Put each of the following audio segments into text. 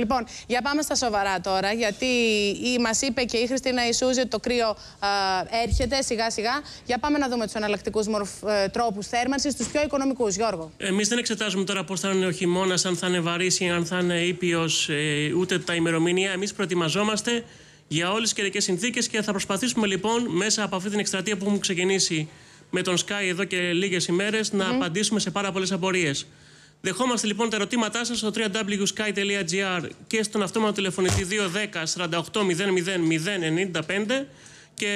Λοιπόν, για πάμε στα σοβαρά τώρα, γιατί μας είπε και η Χριστίνα Ισούζη ότι το κρύο α, έρχεται σιγά σιγά. Για πάμε να δούμε τους εναλλακτικούς ε, τρόπους θέρμανσης, τους πιο οικονομικούς, Γιώργο. Εμείς δεν εξετάζουμε τώρα πώς θα είναι ο χειμώνας, αν θα είναι βαρύ, αν θα είναι ήπιος, ε, ούτε τα ημερομηνία. Εμείς προετοιμαζόμαστε για όλες τις καιρικές συνθήκες και θα προσπαθήσουμε λοιπόν μέσα από αυτή την εκστρατεία που έχουμε ξεκινήσει με τον Sky εδώ και λίγες ημέρες να απαντήσουμε σε πάρα πολλές απορίες. Δεχόμαστε λοιπόν τα ερωτήματά σας στο www.sky.gr και στον αυτόματο 210 00 210-4800-095 και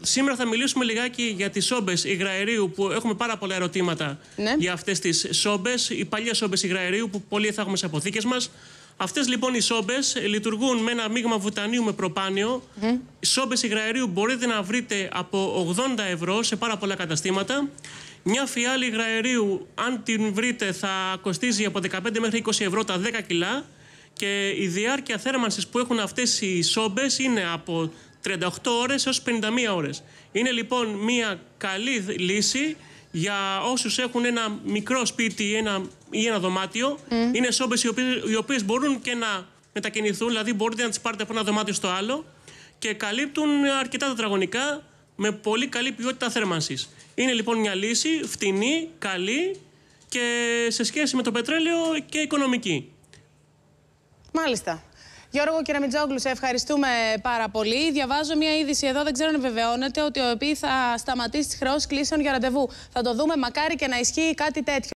σήμερα θα μιλήσουμε λιγάκι για τις σόμπες υγραερίου που έχουμε πάρα πολλά ερωτήματα ναι. για αυτές τις σόμπες, οι παλιές σόμπες υγραερίου που πολλοί θα έχουμε σε αποθήκες μας. Αυτές λοιπόν οι σόμπες λειτουργούν με ένα μείγμα βουτανίου με προπάνιο. Mm. Σόμπες υγραερίου μπορείτε να βρείτε από 80 ευρώ σε πάρα πολλά καταστήματα. Μια φιάλη υγραερίου, αν την βρείτε, θα κοστίζει από 15 μέχρι 20 ευρώ τα 10 κιλά. Και η διάρκεια θέρμανσης που έχουν αυτές οι σόμπες είναι από 38 ώρες έως 51 ώρες. Είναι λοιπόν μια καλή λύση για όσους έχουν ένα μικρό σπίτι ένα, ή ένα δωμάτιο. Είναι σόμπες οι, οποίες, οι οποίες μπορούν και να μετακινηθούν, δηλαδή μπορείτε να τις πάρετε από ένα δωμάτιο στο άλλο και καλύπτουν αρκετά τετραγωνικά με πολύ καλή ποιότητα θέρμανσης. Είναι λοιπόν μια λύση φτηνή, καλή και σε σχέση με το πετρέλαιο και οικονομική. Μάλιστα. Γιώργο Κεραμιτζόγλου, σε ευχαριστούμε πάρα πολύ. Διαβάζω μια είδηση εδώ, δεν ξέρω αν βεβαιώνεται, ότι ο ΕΠΗ θα σταματήσει τις χρεώσεις κλήσεων για ραντεβού. Θα το δούμε, μακάρι και να ισχύει κάτι τέτοιο.